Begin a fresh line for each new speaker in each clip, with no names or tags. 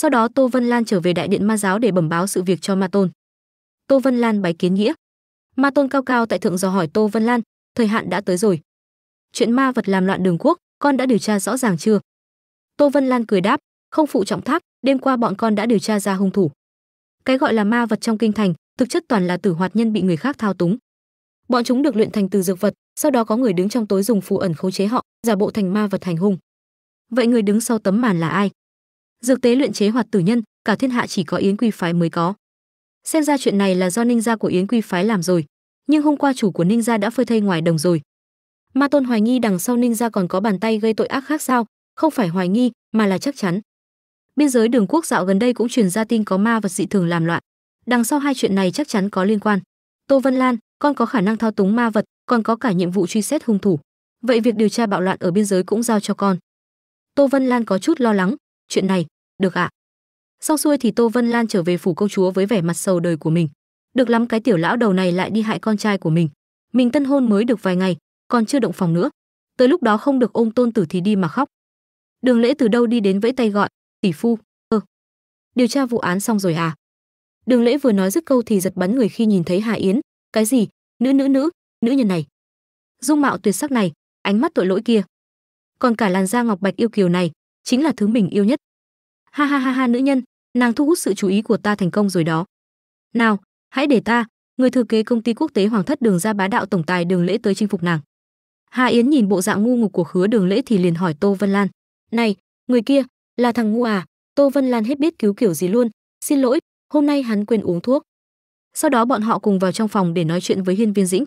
Sau đó Tô Vân Lan trở về đại điện ma giáo để bẩm báo sự việc cho Ma Tôn. Tô Vân Lan bái kiến nghĩa. Ma Tôn cao cao tại thượng dò hỏi Tô Vân Lan, thời hạn đã tới rồi. Chuyện ma vật làm loạn đường quốc, con đã điều tra rõ ràng chưa? Tô Vân Lan cười đáp, không phụ trọng thác, đêm qua bọn con đã điều tra ra hung thủ. Cái gọi là ma vật trong kinh thành, thực chất toàn là tử hoạt nhân bị người khác thao túng. Bọn chúng được luyện thành từ dược vật, sau đó có người đứng trong tối dùng phù ẩn khống chế họ, giả bộ thành ma vật hành hung. Vậy người đứng sau tấm màn là ai? dược tế luyện chế hoạt tử nhân cả thiên hạ chỉ có yến quy phái mới có xem ra chuyện này là do ninh gia của yến quy phái làm rồi nhưng hôm qua chủ của ninh gia đã phơi thây ngoài đồng rồi ma tôn hoài nghi đằng sau ninh gia còn có bàn tay gây tội ác khác sao không phải hoài nghi mà là chắc chắn biên giới đường quốc dạo gần đây cũng truyền ra tin có ma vật dị thường làm loạn đằng sau hai chuyện này chắc chắn có liên quan tô vân lan con có khả năng thao túng ma vật còn có cả nhiệm vụ truy xét hung thủ vậy việc điều tra bạo loạn ở biên giới cũng giao cho con tô vân lan có chút lo lắng chuyện này được ạ. À. Xong xuôi thì Tô Vân Lan trở về phủ công chúa với vẻ mặt sầu đời của mình. Được lắm cái tiểu lão đầu này lại đi hại con trai của mình. Mình tân hôn mới được vài ngày, còn chưa động phòng nữa. Tới lúc đó không được ôm tôn tử thì đi mà khóc. Đường Lễ từ đâu đi đến vẫy tay gọi, "Tỷ phu, ơ. Điều tra vụ án xong rồi à?" Đường Lễ vừa nói dứt câu thì giật bắn người khi nhìn thấy Hà Yến, cái gì? Nữ nữ nữ, nữ nhân này. Dung mạo tuyệt sắc này, ánh mắt tội lỗi kia, còn cả làn da ngọc bạch yêu kiều này, chính là thứ mình yêu nhất ha ha ha ha nữ nhân nàng thu hút sự chú ý của ta thành công rồi đó nào hãy để ta người thừa kế công ty quốc tế hoàng thất đường ra bá đạo tổng tài đường lễ tới chinh phục nàng hà yến nhìn bộ dạng ngu ngục của khứa đường lễ thì liền hỏi tô vân lan này người kia là thằng ngu à tô vân lan hết biết cứu kiểu gì luôn xin lỗi hôm nay hắn quên uống thuốc sau đó bọn họ cùng vào trong phòng để nói chuyện với hiên viên dĩnh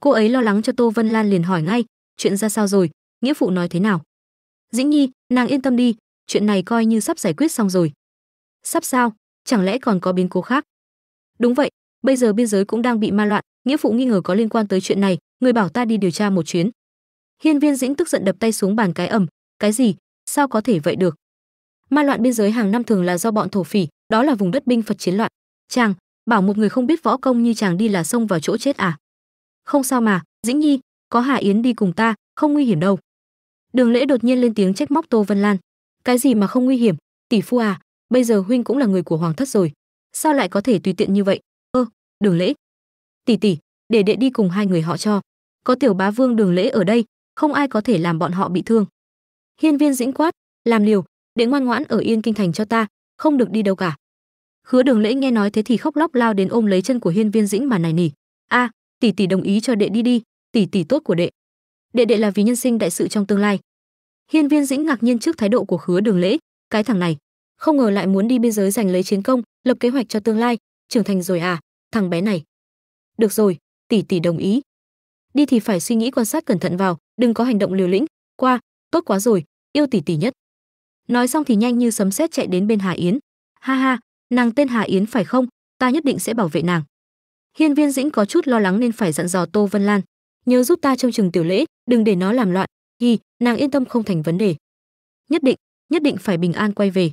cô ấy lo lắng cho tô vân lan liền hỏi ngay chuyện ra sao rồi nghĩa phụ nói thế nào dĩnh nhi nàng yên tâm đi chuyện này coi như sắp giải quyết xong rồi sắp sao chẳng lẽ còn có biến cố khác đúng vậy bây giờ biên giới cũng đang bị ma loạn nghĩa phụ nghi ngờ có liên quan tới chuyện này người bảo ta đi điều tra một chuyến hiên viên dĩnh tức giận đập tay xuống bàn cái ầm. cái gì sao có thể vậy được ma loạn biên giới hàng năm thường là do bọn thổ phỉ đó là vùng đất binh phật chiến loạn chàng bảo một người không biết võ công như chàng đi là xông vào chỗ chết à không sao mà dĩnh nhi có hà yến đi cùng ta không nguy hiểm đâu đường lễ đột nhiên lên tiếng trách móc tô vân lan cái gì mà không nguy hiểm tỷ phu à bây giờ huynh cũng là người của hoàng thất rồi sao lại có thể tùy tiện như vậy ơ đường lễ tỷ tỷ để đệ đi cùng hai người họ cho có tiểu bá vương đường lễ ở đây không ai có thể làm bọn họ bị thương hiên viên dĩnh quát làm liều để ngoan ngoãn ở yên kinh thành cho ta không được đi đâu cả khứa đường lễ nghe nói thế thì khóc lóc lao đến ôm lấy chân của hiên viên dĩnh mà nài nỉ a à, tỷ tỷ đồng ý cho đệ đi đi tỷ tỷ tốt của đệ đệ đệ là vì nhân sinh đại sự trong tương lai Hiên Viên Dĩnh ngạc nhiên trước thái độ của Khứa Đường Lễ, cái thằng này, không ngờ lại muốn đi biên giới giành lấy chiến công, lập kế hoạch cho tương lai, trưởng thành rồi à, thằng bé này. Được rồi, tỷ tỷ đồng ý. Đi thì phải suy nghĩ quan sát cẩn thận vào, đừng có hành động liều lĩnh, qua, tốt quá rồi, yêu tỷ tỷ nhất. Nói xong thì nhanh như sấm sét chạy đến bên Hà Yến. Ha ha, nàng tên Hà Yến phải không? Ta nhất định sẽ bảo vệ nàng. Hiên Viên Dĩnh có chút lo lắng nên phải dặn dò Tô Vân Lan, nhớ giúp ta trông chừng tiểu lễ, đừng để nó làm loạn, hi nàng yên tâm không thành vấn đề nhất định nhất định phải bình an quay về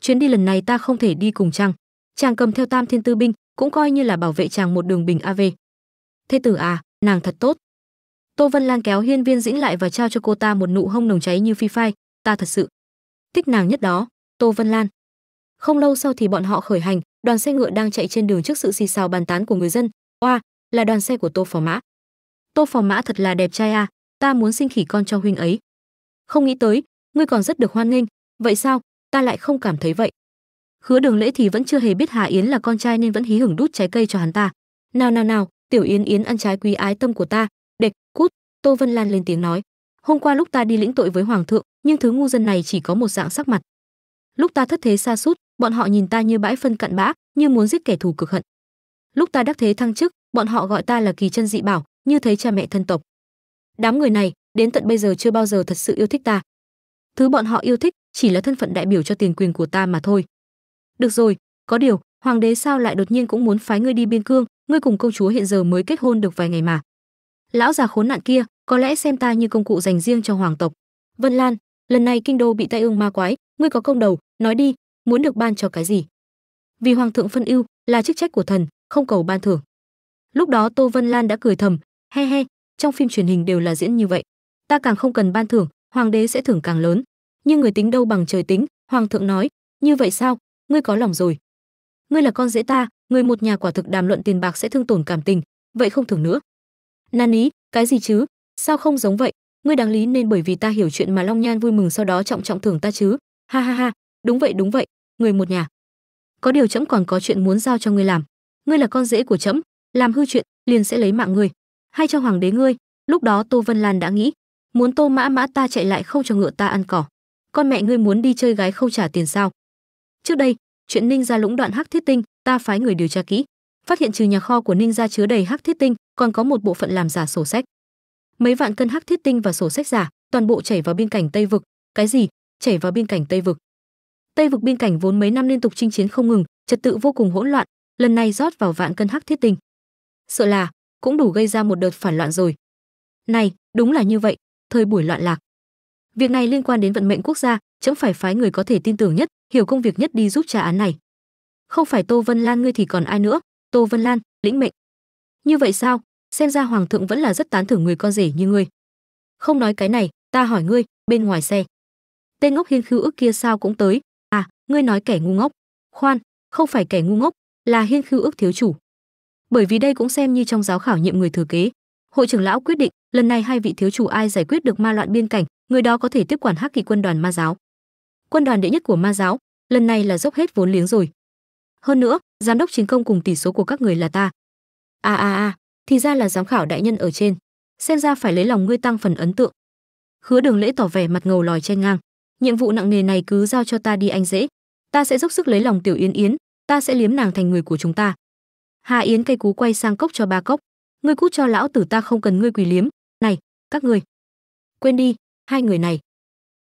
chuyến đi lần này ta không thể đi cùng chàng chàng cầm theo tam thiên tư binh cũng coi như là bảo vệ chàng một đường bình av thế tử à nàng thật tốt tô vân lan kéo hiên viên dĩnh lại và trao cho cô ta một nụ hông nồng cháy như phi phai ta thật sự thích nàng nhất đó tô vân lan không lâu sau thì bọn họ khởi hành đoàn xe ngựa đang chạy trên đường trước sự xì xào bàn tán của người dân oa là đoàn xe của tô phò mã tô phò mã thật là đẹp trai à ta muốn sinh khỉ con cho huynh ấy không nghĩ tới ngươi còn rất được hoan nghênh vậy sao ta lại không cảm thấy vậy khứa đường lễ thì vẫn chưa hề biết hà yến là con trai nên vẫn hí hửng đút trái cây cho hắn ta nào nào nào tiểu yến yến ăn trái quý ái tâm của ta đệch cút tô vân lan lên tiếng nói hôm qua lúc ta đi lĩnh tội với hoàng thượng nhưng thứ ngu dân này chỉ có một dạng sắc mặt lúc ta thất thế xa sút bọn họ nhìn ta như bãi phân cặn bã như muốn giết kẻ thù cực hận lúc ta đắc thế thăng chức bọn họ gọi ta là kỳ chân dị bảo như thấy cha mẹ thân tộc đám người này đến tận bây giờ chưa bao giờ thật sự yêu thích ta thứ bọn họ yêu thích chỉ là thân phận đại biểu cho tiền quyền của ta mà thôi được rồi có điều hoàng đế sao lại đột nhiên cũng muốn phái ngươi đi biên cương ngươi cùng công chúa hiện giờ mới kết hôn được vài ngày mà lão già khốn nạn kia có lẽ xem ta như công cụ dành riêng cho hoàng tộc vân lan lần này kinh đô bị tai ương ma quái ngươi có công đầu nói đi muốn được ban cho cái gì vì hoàng thượng phân ưu là chức trách của thần không cầu ban thưởng lúc đó tô vân lan đã cười thầm he he trong phim truyền hình đều là diễn như vậy ta càng không cần ban thưởng hoàng đế sẽ thưởng càng lớn nhưng người tính đâu bằng trời tính hoàng thượng nói như vậy sao ngươi có lòng rồi ngươi là con dễ ta người một nhà quả thực đàm luận tiền bạc sẽ thương tổn cảm tình vậy không thưởng nữa nan ý cái gì chứ sao không giống vậy ngươi đáng lý nên bởi vì ta hiểu chuyện mà long nhan vui mừng sau đó trọng trọng thưởng ta chứ ha ha ha đúng vậy đúng vậy người một nhà có điều trẫm còn có chuyện muốn giao cho ngươi làm ngươi là con dễ của trẫm làm hư chuyện liền sẽ lấy mạng ngươi hay cho hoàng đế ngươi lúc đó tô vân lan đã nghĩ muốn tô mã mã ta chạy lại không cho ngựa ta ăn cỏ con mẹ ngươi muốn đi chơi gái không trả tiền sao trước đây chuyện ninh gia lũng đoạn hắc thiết tinh ta phái người điều tra kỹ phát hiện trừ nhà kho của ninh gia chứa đầy hắc thiết tinh còn có một bộ phận làm giả sổ sách mấy vạn cân hắc thiết tinh và sổ sách giả toàn bộ chảy vào biên cảnh tây vực cái gì chảy vào biên cảnh tây vực tây vực biên cảnh vốn mấy năm liên tục chinh chiến không ngừng trật tự vô cùng hỗn loạn lần này rót vào vạn cân hắc thiết tinh sợ là cũng đủ gây ra một đợt phản loạn rồi. Này, đúng là như vậy, thời buổi loạn lạc. Việc này liên quan đến vận mệnh quốc gia, chấm phải phái người có thể tin tưởng nhất, hiểu công việc nhất đi giúp trả án này. Không phải Tô Vân Lan ngươi thì còn ai nữa, Tô Vân Lan, lĩnh mệnh. Như vậy sao, xem ra hoàng thượng vẫn là rất tán thưởng người con rể như ngươi. Không nói cái này, ta hỏi ngươi, bên ngoài xe. Tên ngốc hiên khưu ước kia sao cũng tới, à, ngươi nói kẻ ngu ngốc. Khoan, không phải kẻ ngu ngốc, là hiên khưu ước thiếu chủ bởi vì đây cũng xem như trong giáo khảo nhiệm người thừa kế hội trưởng lão quyết định lần này hai vị thiếu chủ ai giải quyết được ma loạn biên cảnh người đó có thể tiếp quản hắc kỳ quân đoàn ma giáo quân đoàn đệ nhất của ma giáo lần này là dốc hết vốn liếng rồi hơn nữa giám đốc chiến công cùng tỷ số của các người là ta a a a thì ra là giám khảo đại nhân ở trên xem ra phải lấy lòng ngươi tăng phần ấn tượng hứa đường lễ tỏ vẻ mặt ngầu lòi chen ngang nhiệm vụ nặng nề này cứ giao cho ta đi anh dễ ta sẽ dốc sức lấy lòng tiểu yến yến ta sẽ liếm nàng thành người của chúng ta Hà Yến cây cú quay sang cốc cho ba cốc. Ngươi cút cho lão tử ta không cần ngươi quỳ liếm. Này, các người Quên đi, hai người này.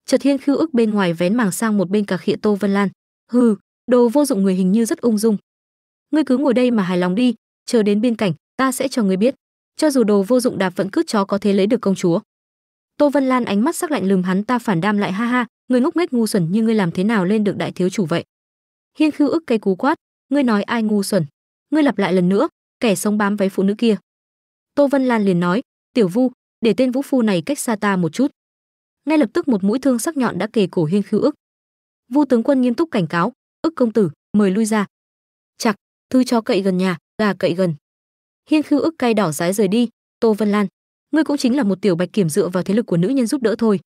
Chợt Thiên Khưu ức bên ngoài vén màng sang một bên cả khịa Tô Vân Lan. Hừ, đồ vô dụng người hình như rất ung dung. Ngươi cứ ngồi đây mà hài lòng đi, chờ đến biên cảnh, ta sẽ cho ngươi biết. Cho dù đồ vô dụng đạp vẫn cướp chó có thể lấy được công chúa. Tô Vân Lan ánh mắt sắc lạnh lườm hắn ta phản đam lại ha ha, Người ngốc nghếch ngu xuẩn như ngươi làm thế nào lên được đại thiếu chủ vậy? Hiên Khưu ức cây cú quát, ngươi nói ai ngu xuẩn? ngươi lặp lại lần nữa kẻ sống bám váy phụ nữ kia tô vân lan liền nói tiểu vu để tên vũ phu này cách xa ta một chút ngay lập tức một mũi thương sắc nhọn đã kề cổ hiên khiêu ức vu tướng quân nghiêm túc cảnh cáo ức công tử mời lui ra chặt thư cho cậy gần nhà gà cậy gần hiên khiêu ức cay đỏ rái rời đi tô vân lan ngươi cũng chính là một tiểu bạch kiểm dựa vào thế lực của nữ nhân giúp đỡ thôi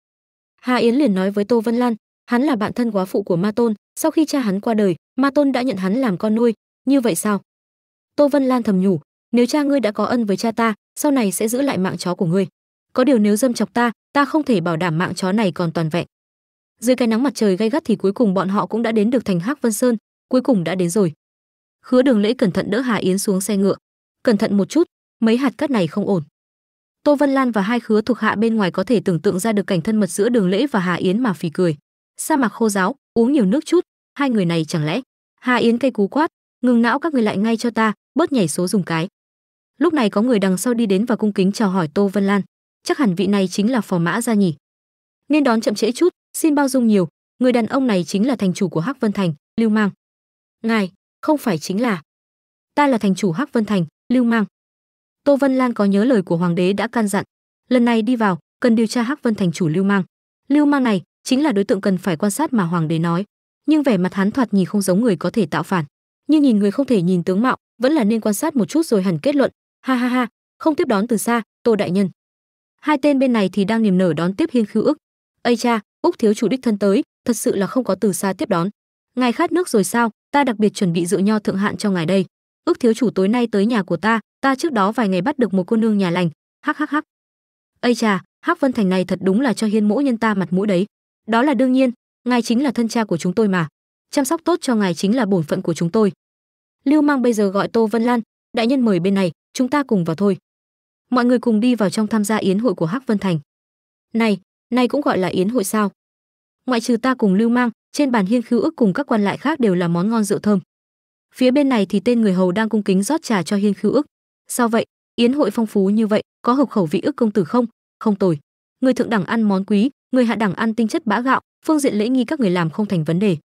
hà yến liền nói với tô vân lan hắn là bạn thân quá phụ của ma tôn sau khi cha hắn qua đời ma tôn đã nhận hắn làm con nuôi như vậy sao tô vân lan thầm nhủ nếu cha ngươi đã có ân với cha ta sau này sẽ giữ lại mạng chó của ngươi có điều nếu dâm chọc ta ta không thể bảo đảm mạng chó này còn toàn vẹn dưới cái nắng mặt trời gay gắt thì cuối cùng bọn họ cũng đã đến được thành hắc vân sơn cuối cùng đã đến rồi khứa đường lễ cẩn thận đỡ hà yến xuống xe ngựa cẩn thận một chút mấy hạt cát này không ổn tô vân lan và hai khứa thuộc hạ bên ngoài có thể tưởng tượng ra được cảnh thân mật giữa đường lễ và hà yến mà phì cười sa mạc khô giáo uống nhiều nước chút hai người này chẳng lẽ hà yến cây cú quát ngừng não các người lại ngay cho ta bớt nhảy số dùng cái lúc này có người đằng sau đi đến và cung kính chào hỏi tô vân lan chắc hẳn vị này chính là phò mã gia nhỉ nên đón chậm trễ chút xin bao dung nhiều người đàn ông này chính là thành chủ của hắc vân thành lưu mang ngài không phải chính là ta là thành chủ hắc vân thành lưu mang tô vân lan có nhớ lời của hoàng đế đã can dặn lần này đi vào cần điều tra hắc vân thành chủ lưu mang lưu mang này chính là đối tượng cần phải quan sát mà hoàng đế nói nhưng vẻ mặt hắn thoạt nhìn không giống người có thể tạo phản nhưng nhìn người không thể nhìn tướng mạo vẫn là nên quan sát một chút rồi hẳn kết luận ha ha ha không tiếp đón từ xa tô đại nhân hai tên bên này thì đang niềm nở đón tiếp hiên khưu ức ây cha úc thiếu chủ đích thân tới thật sự là không có từ xa tiếp đón ngài khát nước rồi sao ta đặc biệt chuẩn bị rượu nho thượng hạn cho ngài đây ước thiếu chủ tối nay tới nhà của ta ta trước đó vài ngày bắt được một cô nương nhà lành hắc hắc hắc ây cha hắc vân thành này thật đúng là cho hiên mỗ nhân ta mặt mũi đấy đó là đương nhiên ngài chính là thân cha của chúng tôi mà chăm sóc tốt cho ngài chính là bổn phận của chúng tôi lưu mang bây giờ gọi tô vân lan đại nhân mời bên này chúng ta cùng vào thôi mọi người cùng đi vào trong tham gia yến hội của hắc vân thành này này cũng gọi là yến hội sao ngoại trừ ta cùng lưu mang trên bàn hiên khưu ức cùng các quan lại khác đều là món ngon rượu thơm phía bên này thì tên người hầu đang cung kính rót trà cho hiên khưu ức sao vậy yến hội phong phú như vậy có hợp khẩu vị ức công tử không không tồi người thượng đẳng ăn món quý người hạ đẳng ăn tinh chất bã gạo phương diện lễ nghi các người làm không thành vấn đề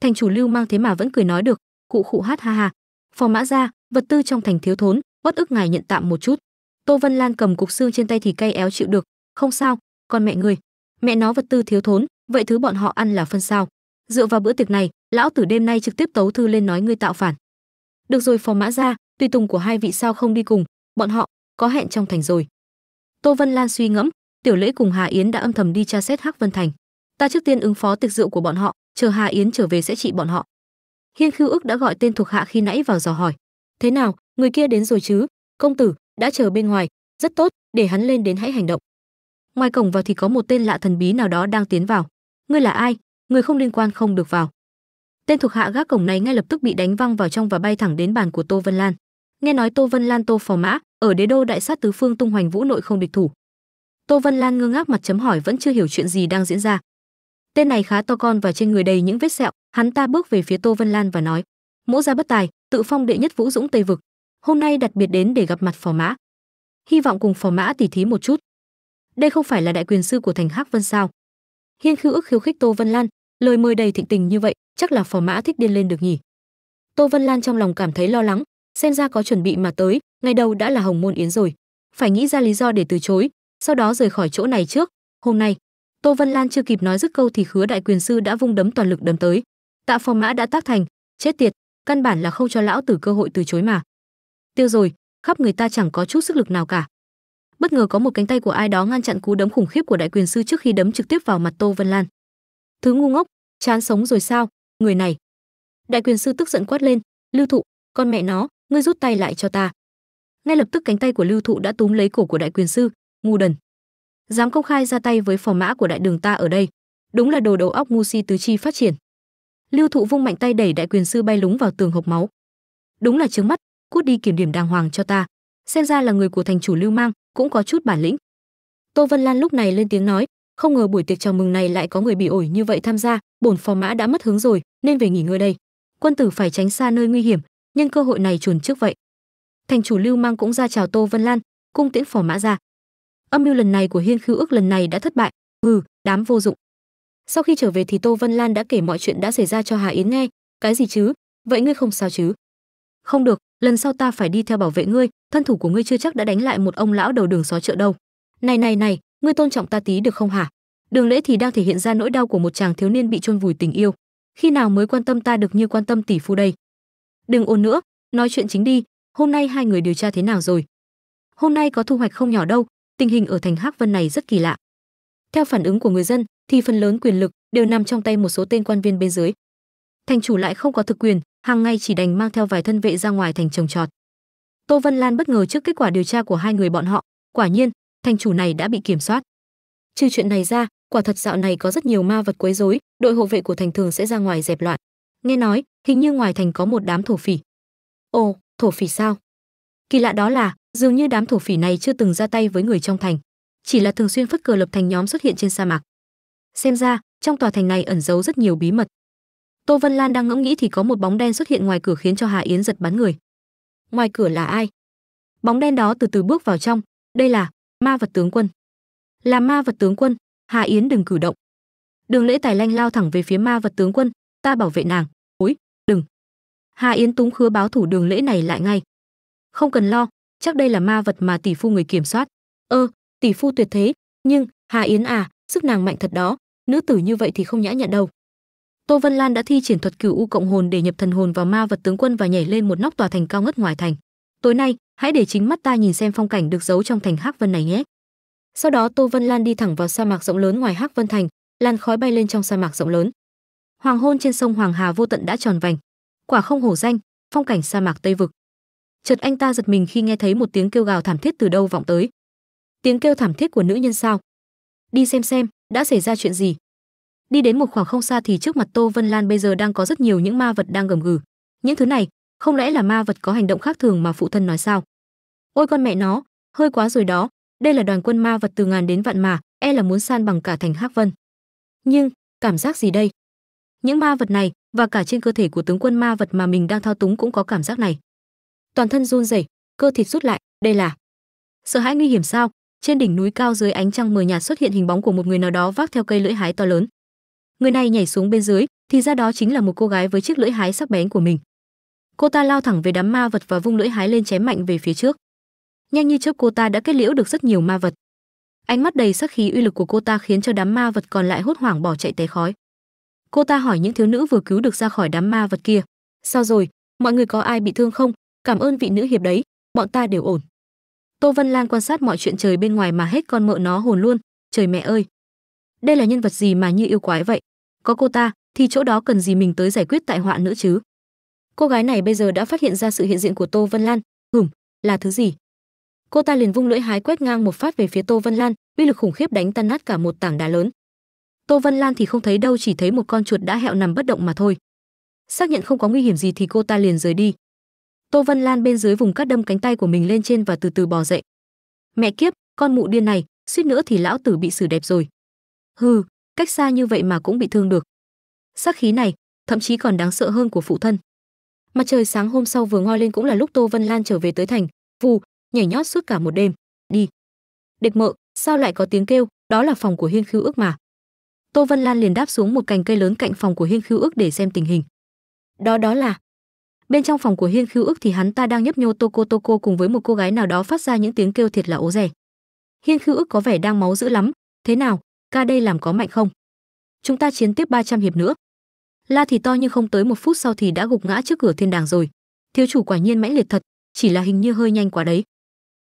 thành chủ lưu mang thế mà vẫn cười nói được cụ khụ hát ha ha phò mã ra vật tư trong thành thiếu thốn bất ức ngài nhận tạm một chút tô vân lan cầm cục xương trên tay thì cay éo chịu được không sao con mẹ người mẹ nó vật tư thiếu thốn vậy thứ bọn họ ăn là phân sao dựa vào bữa tiệc này lão tử đêm nay trực tiếp tấu thư lên nói ngươi tạo phản được rồi phò mã ra tùy tùng của hai vị sao không đi cùng bọn họ có hẹn trong thành rồi tô vân lan suy ngẫm tiểu lễ cùng hà yến đã âm thầm đi tra xét hắc vân thành ta trước tiên ứng phó tiệc rượu của bọn họ chờ hà yến trở về sẽ trị bọn họ hiên khiêu ước đã gọi tên thuộc hạ khi nãy vào dò hỏi thế nào người kia đến rồi chứ công tử đã chờ bên ngoài rất tốt để hắn lên đến hãy hành động ngoài cổng vào thì có một tên lạ thần bí nào đó đang tiến vào ngươi là ai người không liên quan không được vào tên thuộc hạ gác cổng này ngay lập tức bị đánh văng vào trong và bay thẳng đến bàn của tô vân lan nghe nói tô vân lan tô phò mã ở đế đô đại sát tứ phương tung hoành vũ nội không địch thủ tô vân lan ngơ ngác mặt chấm hỏi vẫn chưa hiểu chuyện gì đang diễn ra tên này khá to con và trên người đầy những vết sẹo hắn ta bước về phía tô vân lan và nói mỗ gia bất tài tự phong đệ nhất vũ dũng tây vực hôm nay đặc biệt đến để gặp mặt phò mã hy vọng cùng phò mã tỉ thí một chút đây không phải là đại quyền sư của thành hắc vân sao hiên khư ức khiêu khích tô vân lan lời mời đầy thịnh tình như vậy chắc là phò mã thích điên lên được nhỉ tô vân lan trong lòng cảm thấy lo lắng xem ra có chuẩn bị mà tới ngày đầu đã là hồng môn yến rồi phải nghĩ ra lý do để từ chối sau đó rời khỏi chỗ này trước hôm nay Tô Vân Lan chưa kịp nói dứt câu thì Khứa Đại Quyền sư đã vung đấm toàn lực đấm tới. Tạ Phong Mã đã tác thành, chết tiệt, căn bản là không cho lão tử cơ hội từ chối mà. Tiêu rồi, khắp người ta chẳng có chút sức lực nào cả. Bất ngờ có một cánh tay của ai đó ngăn chặn cú đấm khủng khiếp của Đại Quyền sư trước khi đấm trực tiếp vào mặt Tô Vân Lan. Thứ ngu ngốc, chán sống rồi sao, người này. Đại Quyền sư tức giận quát lên, "Lưu Thụ, con mẹ nó, ngươi rút tay lại cho ta." Ngay lập tức cánh tay của Lưu Thụ đã túm lấy cổ của Đại Quyền sư, ngu đần dám công khai ra tay với phò mã của đại đường ta ở đây đúng là đồ đầu óc ngu si tứ chi phát triển lưu thụ vung mạnh tay đẩy đại quyền sư bay lúng vào tường hộp máu đúng là trướng mắt cút đi kiểm điểm đàng hoàng cho ta xem ra là người của thành chủ lưu mang cũng có chút bản lĩnh tô vân lan lúc này lên tiếng nói không ngờ buổi tiệc chào mừng này lại có người bị ổi như vậy tham gia bổn phò mã đã mất hướng rồi nên về nghỉ ngơi đây quân tử phải tránh xa nơi nguy hiểm nhân cơ hội này chuồn trước vậy thành chủ lưu mang cũng ra chào tô vân lan cung tiễn phò mã ra âm mưu lần này của hiên khư ước lần này đã thất bại hừ đám vô dụng sau khi trở về thì tô vân lan đã kể mọi chuyện đã xảy ra cho hà yến nghe cái gì chứ vậy ngươi không sao chứ không được lần sau ta phải đi theo bảo vệ ngươi thân thủ của ngươi chưa chắc đã đánh lại một ông lão đầu đường xó chợ đâu này này này ngươi tôn trọng ta tí được không hả đường lễ thì đang thể hiện ra nỗi đau của một chàng thiếu niên bị chôn vùi tình yêu khi nào mới quan tâm ta được như quan tâm tỷ phu đây đừng ồn nữa nói chuyện chính đi hôm nay hai người điều tra thế nào rồi hôm nay có thu hoạch không nhỏ đâu tình hình ở thành Hắc Vân này rất kỳ lạ. Theo phản ứng của người dân, thì phần lớn quyền lực đều nằm trong tay một số tên quan viên bên dưới. Thành chủ lại không có thực quyền, hàng ngày chỉ đành mang theo vài thân vệ ra ngoài thành trồng trọt. Tô Vân Lan bất ngờ trước kết quả điều tra của hai người bọn họ, quả nhiên, thành chủ này đã bị kiểm soát. Trừ chuyện này ra, quả thật dạo này có rất nhiều ma vật quấy rối, đội hộ vệ của thành thường sẽ ra ngoài dẹp loạn. Nghe nói, hình như ngoài thành có một đám thổ phỉ. Ồ, thổ phỉ sao? Kỳ lạ đó là, dường như đám thổ phỉ này chưa từng ra tay với người trong thành chỉ là thường xuyên phất cờ lập thành nhóm xuất hiện trên sa mạc xem ra trong tòa thành này ẩn giấu rất nhiều bí mật tô vân lan đang ngẫm nghĩ thì có một bóng đen xuất hiện ngoài cửa khiến cho hà yến giật bắn người ngoài cửa là ai bóng đen đó từ từ bước vào trong đây là ma vật tướng quân là ma vật tướng quân hà yến đừng cử động đường lễ tài lanh lao thẳng về phía ma vật tướng quân ta bảo vệ nàng ối đừng hà yến túng khứa báo thủ đường lễ này lại ngay không cần lo chắc đây là ma vật mà tỷ phu người kiểm soát ơ tỷ phu tuyệt thế nhưng hà yến à sức nàng mạnh thật đó nữ tử như vậy thì không nhã nhặn đâu tô vân lan đã thi triển thuật cửu u cộng hồn để nhập thần hồn vào ma vật tướng quân và nhảy lên một nóc tòa thành cao ngất ngoài thành tối nay hãy để chính mắt ta nhìn xem phong cảnh được giấu trong thành hắc vân này nhé sau đó tô vân lan đi thẳng vào sa mạc rộng lớn ngoài hắc vân thành làn khói bay lên trong sa mạc rộng lớn hoàng hôn trên sông hoàng hà vô tận đã tròn vành quả không hổ danh phong cảnh sa mạc tây vực chợt anh ta giật mình khi nghe thấy một tiếng kêu gào thảm thiết từ đâu vọng tới tiếng kêu thảm thiết của nữ nhân sao đi xem xem đã xảy ra chuyện gì đi đến một khoảng không xa thì trước mặt tô vân lan bây giờ đang có rất nhiều những ma vật đang gầm gừ những thứ này không lẽ là ma vật có hành động khác thường mà phụ thân nói sao ôi con mẹ nó hơi quá rồi đó đây là đoàn quân ma vật từ ngàn đến vạn mà e là muốn san bằng cả thành hắc vân nhưng cảm giác gì đây những ma vật này và cả trên cơ thể của tướng quân ma vật mà mình đang thao túng cũng có cảm giác này toàn thân run rẩy cơ thịt rút lại đây là sợ hãi nguy hiểm sao trên đỉnh núi cao dưới ánh trăng mờ nhạt xuất hiện hình bóng của một người nào đó vác theo cây lưỡi hái to lớn người này nhảy xuống bên dưới thì ra đó chính là một cô gái với chiếc lưỡi hái sắc bén của mình cô ta lao thẳng về đám ma vật và vung lưỡi hái lên chém mạnh về phía trước nhanh như chớp cô ta đã kết liễu được rất nhiều ma vật ánh mắt đầy sắc khí uy lực của cô ta khiến cho đám ma vật còn lại hốt hoảng bỏ chạy té khói cô ta hỏi những thiếu nữ vừa cứu được ra khỏi đám ma vật kia sao rồi mọi người có ai bị thương không cảm ơn vị nữ hiệp đấy bọn ta đều ổn tô vân lan quan sát mọi chuyện trời bên ngoài mà hết con mợ nó hồn luôn trời mẹ ơi đây là nhân vật gì mà như yêu quái vậy có cô ta thì chỗ đó cần gì mình tới giải quyết tại họa nữa chứ cô gái này bây giờ đã phát hiện ra sự hiện diện của tô vân lan hửm là thứ gì cô ta liền vung lưỡi hái quét ngang một phát về phía tô vân lan uy lực khủng khiếp đánh tan nát cả một tảng đá lớn tô vân lan thì không thấy đâu chỉ thấy một con chuột đã hẹo nằm bất động mà thôi xác nhận không có nguy hiểm gì thì cô ta liền rời đi tô vân lan bên dưới vùng cắt đâm cánh tay của mình lên trên và từ từ bò dậy mẹ kiếp con mụ điên này suýt nữa thì lão tử bị xử đẹp rồi hừ cách xa như vậy mà cũng bị thương được sắc khí này thậm chí còn đáng sợ hơn của phụ thân mặt trời sáng hôm sau vừa ngoi lên cũng là lúc tô vân lan trở về tới thành vù nhảy nhót suốt cả một đêm đi địch mợ sao lại có tiếng kêu đó là phòng của hiên Khưu ước mà tô vân lan liền đáp xuống một cành cây lớn cạnh phòng của hiên Khưu ước để xem tình hình đó đó là Bên trong phòng của Hiên Khiu ức thì hắn ta đang nhấp nhô Toko Toko cùng với một cô gái nào đó phát ra những tiếng kêu thiệt là ố rẻ. Hiên Khiu ức có vẻ đang máu dữ lắm, thế nào, ca đây làm có mạnh không? Chúng ta chiến tiếp 300 hiệp nữa. La thì to nhưng không tới một phút sau thì đã gục ngã trước cửa thiên đàng rồi. Thiếu chủ quả nhiên mãnh liệt thật, chỉ là hình như hơi nhanh quá đấy.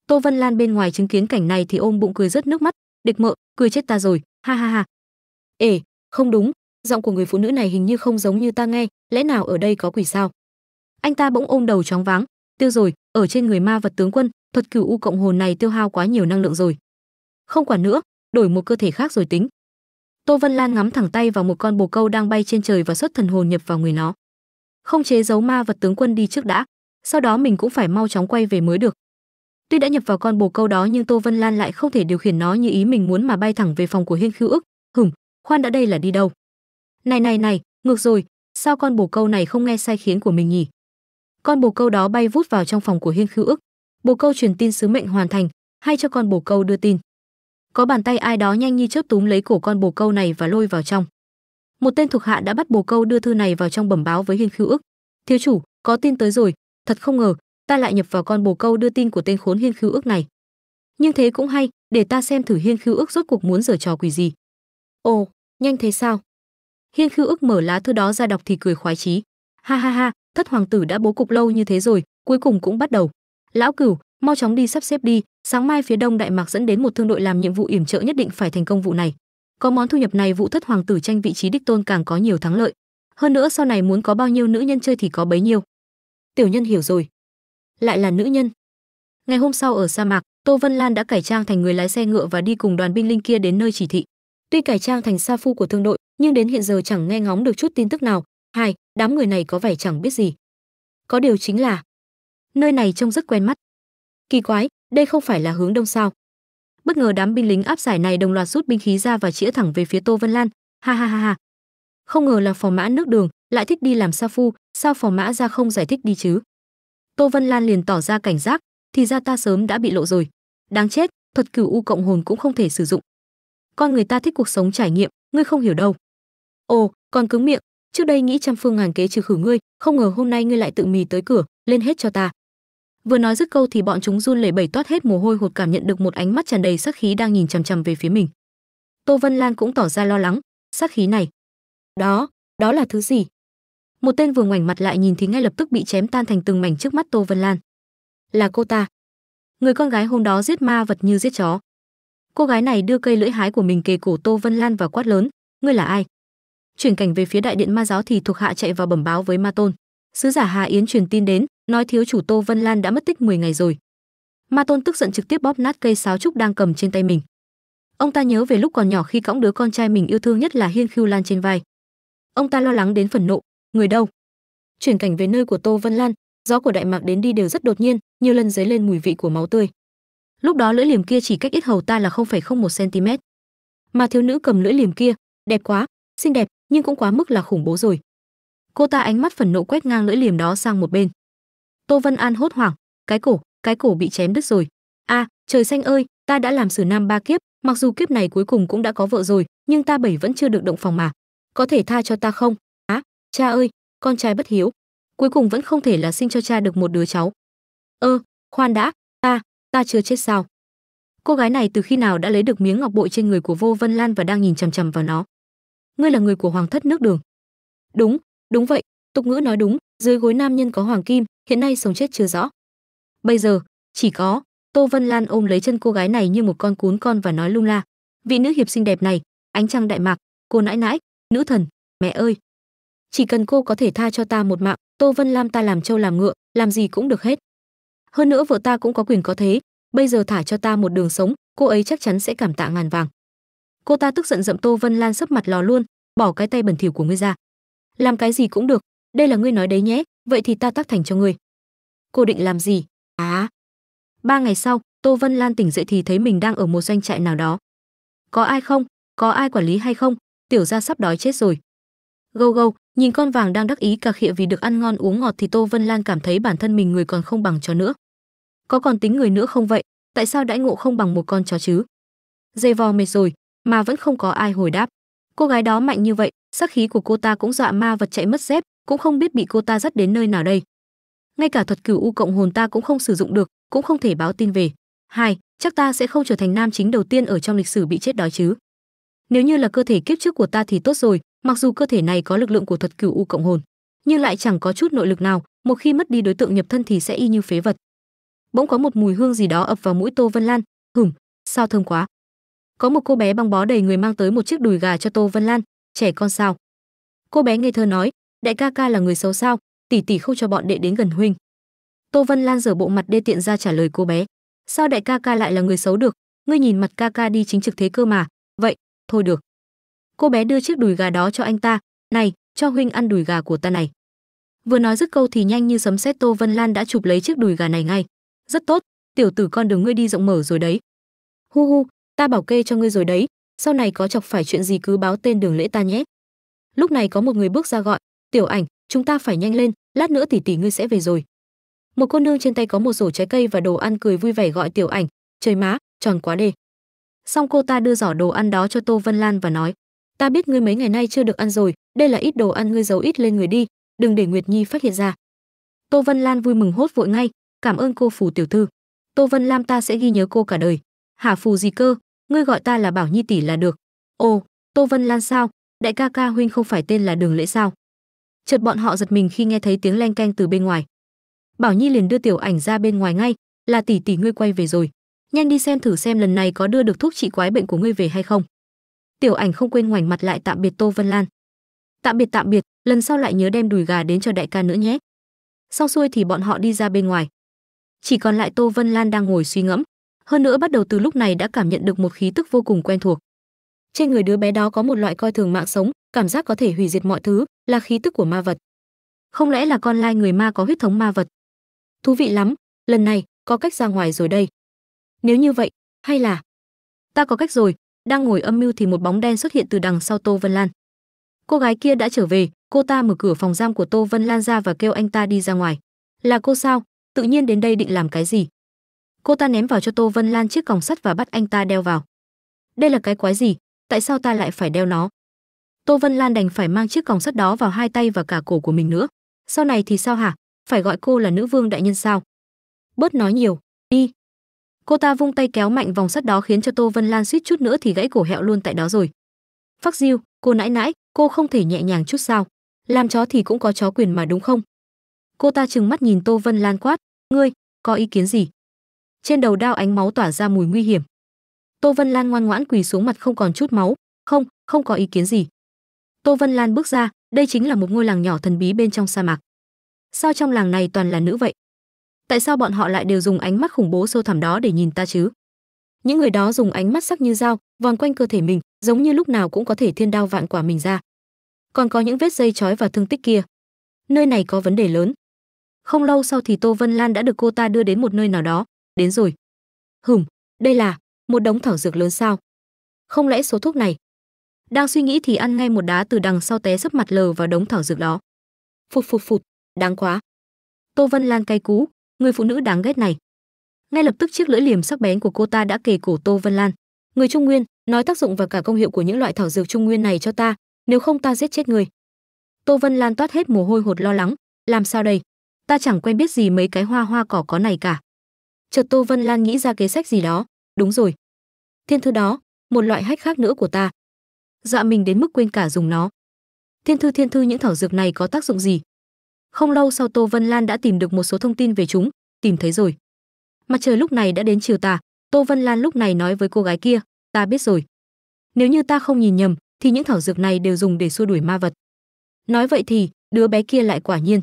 Tô Vân Lan bên ngoài chứng kiến cảnh này thì ôm bụng cười rớt nước mắt, địch mợ, cười chết ta rồi, ha ha ha. Ê, không đúng, giọng của người phụ nữ này hình như không giống như ta nghe, lẽ nào ở đây có quỷ sao? anh ta bỗng ôm đầu chóng váng tiêu rồi ở trên người ma vật tướng quân thuật cửu u cộng hồn này tiêu hao quá nhiều năng lượng rồi không quản nữa đổi một cơ thể khác rồi tính tô vân lan ngắm thẳng tay vào một con bồ câu đang bay trên trời và xuất thần hồn nhập vào người nó không chế giấu ma vật tướng quân đi trước đã sau đó mình cũng phải mau chóng quay về mới được tuy đã nhập vào con bồ câu đó nhưng tô vân lan lại không thể điều khiển nó như ý mình muốn mà bay thẳng về phòng của hiên khiêu ức hửng khoan đã đây là đi đâu này này này ngược rồi sao con bồ câu này không nghe sai khiến của mình nhỉ con bồ câu đó bay vút vào trong phòng của hiên khưu ức bồ câu truyền tin sứ mệnh hoàn thành hay cho con bồ câu đưa tin có bàn tay ai đó nhanh như chớp túm lấy cổ con bồ câu này và lôi vào trong một tên thuộc hạ đã bắt bồ câu đưa thư này vào trong bẩm báo với hiên khưu ức thiếu chủ có tin tới rồi thật không ngờ ta lại nhập vào con bồ câu đưa tin của tên khốn hiên khưu ức này nhưng thế cũng hay để ta xem thử hiên khưu ức rốt cuộc muốn giở trò quỷ gì ồ nhanh thế sao hiên khưu ức mở lá thư đó ra đọc thì cười khoái chí ha ha ha thất hoàng tử đã bố cục lâu như thế rồi cuối cùng cũng bắt đầu lão cửu mau chóng đi sắp xếp đi sáng mai phía đông đại mạc dẫn đến một thương đội làm nhiệm vụ yểm trợ nhất định phải thành công vụ này có món thu nhập này vụ thất hoàng tử tranh vị trí đích tôn càng có nhiều thắng lợi hơn nữa sau này muốn có bao nhiêu nữ nhân chơi thì có bấy nhiêu tiểu nhân hiểu rồi lại là nữ nhân ngày hôm sau ở sa mạc tô vân lan đã cải trang thành người lái xe ngựa và đi cùng đoàn binh linh kia đến nơi chỉ thị tuy cải trang thành sa phu của thương đội nhưng đến hiện giờ chẳng nghe ngóng được chút tin tức nào hai đám người này có vẻ chẳng biết gì có điều chính là nơi này trông rất quen mắt kỳ quái đây không phải là hướng đông sao bất ngờ đám binh lính áp giải này đồng loạt rút binh khí ra và chĩa thẳng về phía tô vân lan ha ha ha ha không ngờ là phò mã nước đường lại thích đi làm sa phu sao phò mã ra không giải thích đi chứ tô vân lan liền tỏ ra cảnh giác thì ra ta sớm đã bị lộ rồi đáng chết thuật cửu u cộng hồn cũng không thể sử dụng con người ta thích cuộc sống trải nghiệm ngươi không hiểu đâu ồ còn cứng miệng trước đây nghĩ trăm phương ngàn kế trừ khử ngươi không ngờ hôm nay ngươi lại tự mì tới cửa lên hết cho ta vừa nói dứt câu thì bọn chúng run lẩy bẩy toát hết mồ hôi hột cảm nhận được một ánh mắt tràn đầy sát khí đang nhìn chằm chằm về phía mình tô vân lan cũng tỏ ra lo lắng sát khí này đó đó là thứ gì một tên vừa ngoảnh mặt lại nhìn thì ngay lập tức bị chém tan thành từng mảnh trước mắt tô vân lan là cô ta người con gái hôm đó giết ma vật như giết chó cô gái này đưa cây lưỡi hái của mình kề cổ tô vân lan và quát lớn ngươi là ai chuyển cảnh về phía đại điện ma giáo thì thuộc hạ chạy vào bẩm báo với ma tôn sứ giả hà yến truyền tin đến nói thiếu chủ tô vân lan đã mất tích 10 ngày rồi ma tôn tức giận trực tiếp bóp nát cây sáo trúc đang cầm trên tay mình ông ta nhớ về lúc còn nhỏ khi cõng đứa con trai mình yêu thương nhất là hiên khiêu lan trên vai ông ta lo lắng đến phần nộ người đâu chuyển cảnh về nơi của tô vân lan gió của đại mạc đến đi đều rất đột nhiên nhiều lần dấy lên mùi vị của máu tươi lúc đó lưỡi liềm kia chỉ cách ít hầu ta là không phải không một cm mà thiếu nữ cầm lưỡi liềm kia đẹp quá xinh đẹp nhưng cũng quá mức là khủng bố rồi cô ta ánh mắt phần nộ quét ngang lưỡi liềm đó sang một bên tô vân an hốt hoảng cái cổ cái cổ bị chém đứt rồi a à, trời xanh ơi ta đã làm xử nam ba kiếp mặc dù kiếp này cuối cùng cũng đã có vợ rồi nhưng ta bảy vẫn chưa được động phòng mà có thể tha cho ta không á à, cha ơi con trai bất hiếu cuối cùng vẫn không thể là sinh cho cha được một đứa cháu ơ ờ, khoan đã ta ta chưa chết sao cô gái này từ khi nào đã lấy được miếng ngọc bội trên người của vô vân lan và đang nhìn chằm chằm vào nó ngươi là người của hoàng thất nước đường đúng đúng vậy tục ngữ nói đúng dưới gối nam nhân có hoàng kim hiện nay sống chết chưa rõ bây giờ chỉ có tô vân lan ôm lấy chân cô gái này như một con cún con và nói lung la vị nữ hiệp xinh đẹp này ánh trăng đại mạc cô nãi nãi nữ thần mẹ ơi chỉ cần cô có thể tha cho ta một mạng tô vân lam ta làm trâu làm ngựa làm gì cũng được hết hơn nữa vợ ta cũng có quyền có thế bây giờ thả cho ta một đường sống cô ấy chắc chắn sẽ cảm tạ ngàn vàng cô ta tức giận dậm tô vân lan sấp mặt lò luôn bỏ cái tay bẩn thỉu của ngươi ra làm cái gì cũng được đây là ngươi nói đấy nhé vậy thì ta tác thành cho ngươi cô định làm gì à ba ngày sau tô vân lan tỉnh dậy thì thấy mình đang ở một doanh trại nào đó có ai không có ai quản lý hay không tiểu gia sắp đói chết rồi gâu gâu nhìn con vàng đang đắc ý cà khịa vì được ăn ngon uống ngọt thì tô vân lan cảm thấy bản thân mình người còn không bằng chó nữa có còn tính người nữa không vậy tại sao đãi ngộ không bằng một con chó chứ dây vò mệt rồi mà vẫn không có ai hồi đáp cô gái đó mạnh như vậy sắc khí của cô ta cũng dọa ma vật chạy mất dép cũng không biết bị cô ta dắt đến nơi nào đây ngay cả thuật cửu u cộng hồn ta cũng không sử dụng được cũng không thể báo tin về hai chắc ta sẽ không trở thành nam chính đầu tiên ở trong lịch sử bị chết đói chứ nếu như là cơ thể kiếp trước của ta thì tốt rồi mặc dù cơ thể này có lực lượng của thuật cửu u cộng hồn nhưng lại chẳng có chút nội lực nào một khi mất đi đối tượng nhập thân thì sẽ y như phế vật bỗng có một mùi hương gì đó ập vào mũi tô vân lan hửm sao thơm quá có một cô bé băng bó đầy người mang tới một chiếc đùi gà cho tô vân lan trẻ con sao cô bé ngây thơ nói đại ca ca là người xấu sao tỷ tỷ không cho bọn đệ đến gần huynh tô vân lan giở bộ mặt đê tiện ra trả lời cô bé sao đại ca ca lại là người xấu được ngươi nhìn mặt ca ca đi chính trực thế cơ mà vậy thôi được cô bé đưa chiếc đùi gà đó cho anh ta này cho huynh ăn đùi gà của ta này vừa nói dứt câu thì nhanh như sấm sét tô vân lan đã chụp lấy chiếc đùi gà này ngay rất tốt tiểu tử con đường ngươi đi rộng mở rồi đấy hu hu ta bảo kê cho ngươi rồi đấy sau này có chọc phải chuyện gì cứ báo tên đường lễ ta nhé lúc này có một người bước ra gọi tiểu ảnh chúng ta phải nhanh lên lát nữa tỷ tỷ ngươi sẽ về rồi một cô nương trên tay có một rổ trái cây và đồ ăn cười vui vẻ gọi tiểu ảnh trời má tròn quá đề xong cô ta đưa giỏ đồ ăn đó cho tô vân lan và nói ta biết ngươi mấy ngày nay chưa được ăn rồi đây là ít đồ ăn ngươi giấu ít lên người đi đừng để nguyệt nhi phát hiện ra tô vân lan vui mừng hốt vội ngay cảm ơn cô phù tiểu thư tô vân lam ta sẽ ghi nhớ cô cả đời Hà phù gì cơ, ngươi gọi ta là Bảo Nhi tỷ là được. Ồ, Tô Vân Lan sao? Đại ca ca huynh không phải tên là Đường Lễ sao? Chợt bọn họ giật mình khi nghe thấy tiếng leng keng từ bên ngoài. Bảo Nhi liền đưa tiểu ảnh ra bên ngoài ngay, là tỷ tỷ ngươi quay về rồi, nhanh đi xem thử xem lần này có đưa được thuốc trị quái bệnh của ngươi về hay không. Tiểu ảnh không quên ngoảnh mặt lại tạm biệt Tô Vân Lan. Tạm biệt tạm biệt, lần sau lại nhớ đem đùi gà đến cho đại ca nữa nhé. Sau xuôi thì bọn họ đi ra bên ngoài. Chỉ còn lại Tô Vân Lan đang ngồi suy ngẫm, hơn nữa bắt đầu từ lúc này đã cảm nhận được một khí tức vô cùng quen thuộc trên người đứa bé đó có một loại coi thường mạng sống cảm giác có thể hủy diệt mọi thứ là khí tức của ma vật không lẽ là con lai người ma có huyết thống ma vật thú vị lắm lần này có cách ra ngoài rồi đây nếu như vậy hay là ta có cách rồi đang ngồi âm mưu thì một bóng đen xuất hiện từ đằng sau tô vân lan cô gái kia đã trở về cô ta mở cửa phòng giam của tô vân lan ra và kêu anh ta đi ra ngoài là cô sao tự nhiên đến đây định làm cái gì cô ta ném vào cho tô vân lan chiếc còng sắt và bắt anh ta đeo vào đây là cái quái gì tại sao ta lại phải đeo nó tô vân lan đành phải mang chiếc còng sắt đó vào hai tay và cả cổ của mình nữa sau này thì sao hả phải gọi cô là nữ vương đại nhân sao bớt nói nhiều đi cô ta vung tay kéo mạnh vòng sắt đó khiến cho tô vân lan suýt chút nữa thì gãy cổ hẹo luôn tại đó rồi phắc diêu cô nãi nãi cô không thể nhẹ nhàng chút sao làm chó thì cũng có chó quyền mà đúng không cô ta trừng mắt nhìn tô vân lan quát ngươi có ý kiến gì trên đầu đao ánh máu tỏa ra mùi nguy hiểm tô vân lan ngoan ngoãn quỳ xuống mặt không còn chút máu không không có ý kiến gì tô vân lan bước ra đây chính là một ngôi làng nhỏ thần bí bên trong sa mạc sao trong làng này toàn là nữ vậy tại sao bọn họ lại đều dùng ánh mắt khủng bố sâu thẳm đó để nhìn ta chứ những người đó dùng ánh mắt sắc như dao vòn quanh cơ thể mình giống như lúc nào cũng có thể thiên đao vạn quả mình ra còn có những vết dây chói và thương tích kia nơi này có vấn đề lớn không lâu sau thì tô vân lan đã được cô ta đưa đến một nơi nào đó đến rồi hửm đây là một đống thảo dược lớn sao không lẽ số thuốc này đang suy nghĩ thì ăn ngay một đá từ đằng sau té sấp mặt lờ vào đống thảo dược đó phụt phụt phụt đáng quá tô vân lan cay cú người phụ nữ đáng ghét này ngay lập tức chiếc lưỡi liềm sắc bén của cô ta đã kề cổ tô vân lan người trung nguyên nói tác dụng và cả công hiệu của những loại thảo dược trung nguyên này cho ta nếu không ta giết chết người tô vân lan toát hết mồ hôi hột lo lắng làm sao đây ta chẳng quen biết gì mấy cái hoa hoa cỏ có này cả chợt tô vân lan nghĩ ra kế sách gì đó đúng rồi thiên thư đó một loại hách khác nữa của ta dọa dạ mình đến mức quên cả dùng nó thiên thư thiên thư những thảo dược này có tác dụng gì không lâu sau tô vân lan đã tìm được một số thông tin về chúng tìm thấy rồi mặt trời lúc này đã đến chiều tà tô vân lan lúc này nói với cô gái kia ta biết rồi nếu như ta không nhìn nhầm thì những thảo dược này đều dùng để xua đuổi ma vật nói vậy thì đứa bé kia lại quả nhiên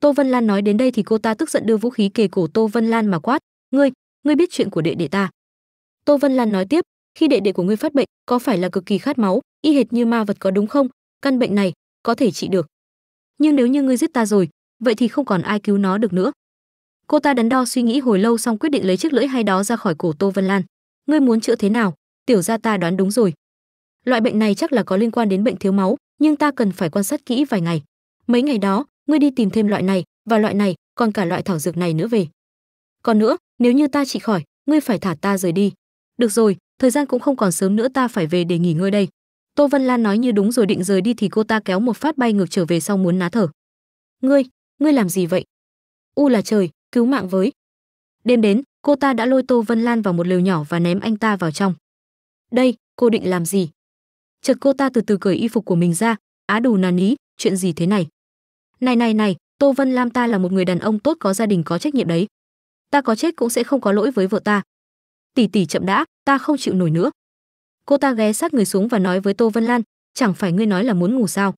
Tô Vân Lan nói đến đây thì cô ta tức giận đưa vũ khí kề cổ Tô Vân Lan mà quát, "Ngươi, ngươi biết chuyện của đệ đệ ta?" Tô Vân Lan nói tiếp, "Khi đệ đệ của ngươi phát bệnh, có phải là cực kỳ khát máu, y hệt như ma vật có đúng không? Căn bệnh này có thể trị được. Nhưng nếu như ngươi giết ta rồi, vậy thì không còn ai cứu nó được nữa." Cô ta đắn đo suy nghĩ hồi lâu xong quyết định lấy chiếc lưỡi hay đó ra khỏi cổ Tô Vân Lan. "Ngươi muốn chữa thế nào? Tiểu gia ta đoán đúng rồi. Loại bệnh này chắc là có liên quan đến bệnh thiếu máu, nhưng ta cần phải quan sát kỹ vài ngày. Mấy ngày đó, ngươi đi tìm thêm loại này và loại này còn cả loại thảo dược này nữa về còn nữa nếu như ta trị khỏi ngươi phải thả ta rời đi được rồi thời gian cũng không còn sớm nữa ta phải về để nghỉ ngơi đây tô vân lan nói như đúng rồi định rời đi thì cô ta kéo một phát bay ngược trở về sau muốn ná thở ngươi ngươi làm gì vậy u là trời cứu mạng với đêm đến cô ta đã lôi tô vân lan vào một lều nhỏ và ném anh ta vào trong đây cô định làm gì chợt cô ta từ từ cởi y phục của mình ra á đù nàn ý chuyện gì thế này này này này tô vân lam ta là một người đàn ông tốt có gia đình có trách nhiệm đấy ta có chết cũng sẽ không có lỗi với vợ ta tỷ tỷ chậm đã ta không chịu nổi nữa cô ta ghé sát người xuống và nói với tô vân lan chẳng phải ngươi nói là muốn ngủ sao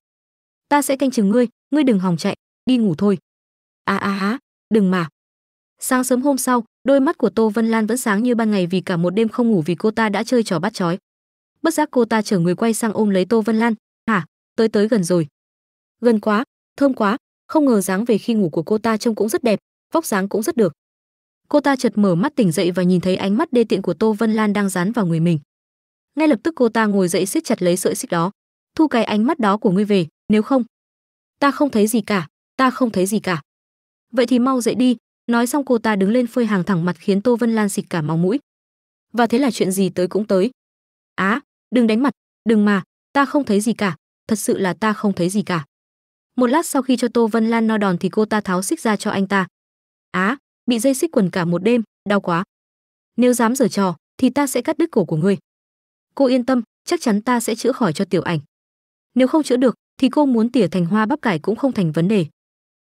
ta sẽ canh chừng ngươi ngươi đừng hòng chạy đi ngủ thôi à à á à, đừng mà sáng sớm hôm sau đôi mắt của tô vân lan vẫn sáng như ban ngày vì cả một đêm không ngủ vì cô ta đã chơi trò bắt chói bất giác cô ta chở người quay sang ôm lấy tô vân lan hả tới tới gần rồi gần quá thơm quá không ngờ dáng về khi ngủ của cô ta trông cũng rất đẹp vóc dáng cũng rất được cô ta chợt mở mắt tỉnh dậy và nhìn thấy ánh mắt đê tiện của tô vân lan đang dán vào người mình ngay lập tức cô ta ngồi dậy siết chặt lấy sợi xích đó thu cái ánh mắt đó của ngươi về nếu không ta không thấy gì cả ta không thấy gì cả vậy thì mau dậy đi nói xong cô ta đứng lên phơi hàng thẳng mặt khiến tô vân lan xịt cả máu mũi và thế là chuyện gì tới cũng tới á đừng đánh mặt đừng mà ta không thấy gì cả thật sự là ta không thấy gì cả một lát sau khi cho tô vân lan no đòn thì cô ta tháo xích ra cho anh ta á bị dây xích quần cả một đêm đau quá nếu dám giở trò thì ta sẽ cắt đứt cổ của ngươi cô yên tâm chắc chắn ta sẽ chữa khỏi cho tiểu ảnh nếu không chữa được thì cô muốn tỉa thành hoa bắp cải cũng không thành vấn đề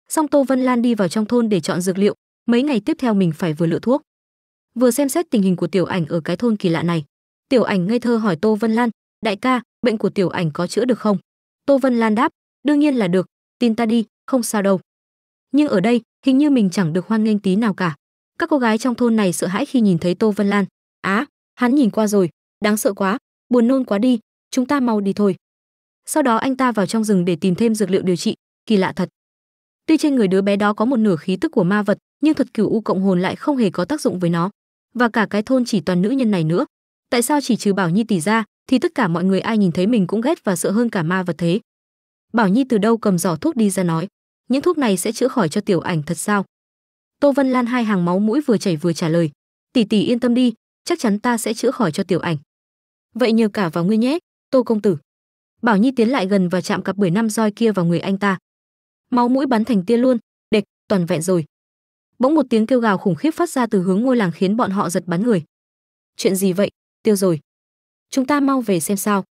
xong tô vân lan đi vào trong thôn để chọn dược liệu mấy ngày tiếp theo mình phải vừa lựa thuốc vừa xem xét tình hình của tiểu ảnh ở cái thôn kỳ lạ này tiểu ảnh ngây thơ hỏi tô vân lan đại ca bệnh của tiểu ảnh có chữa được không tô vân lan đáp đương nhiên là được tin ta đi không sao đâu nhưng ở đây hình như mình chẳng được hoan nghênh tí nào cả các cô gái trong thôn này sợ hãi khi nhìn thấy tô vân lan á hắn nhìn qua rồi đáng sợ quá buồn nôn quá đi chúng ta mau đi thôi sau đó anh ta vào trong rừng để tìm thêm dược liệu điều trị kỳ lạ thật tuy trên người đứa bé đó có một nửa khí tức của ma vật nhưng thuật cửu u cộng hồn lại không hề có tác dụng với nó và cả cái thôn chỉ toàn nữ nhân này nữa tại sao chỉ trừ bảo nhi tỷ ra thì tất cả mọi người ai nhìn thấy mình cũng ghét và sợ hơn cả ma vật thế Bảo Nhi từ đâu cầm giỏ thuốc đi ra nói, những thuốc này sẽ chữa khỏi cho tiểu ảnh thật sao? Tô Vân Lan hai hàng máu mũi vừa chảy vừa trả lời, tỷ tỷ yên tâm đi, chắc chắn ta sẽ chữa khỏi cho tiểu ảnh. Vậy nhờ cả vào ngươi nhé, Tô công tử. Bảo Nhi tiến lại gần và chạm cặp bưởi năm roi kia vào người anh ta. Máu mũi bắn thành tia luôn, đệch, toàn vẹn rồi. Bỗng một tiếng kêu gào khủng khiếp phát ra từ hướng ngôi làng khiến bọn họ giật bắn người. Chuyện gì vậy? Tiêu rồi. Chúng ta mau về xem sao.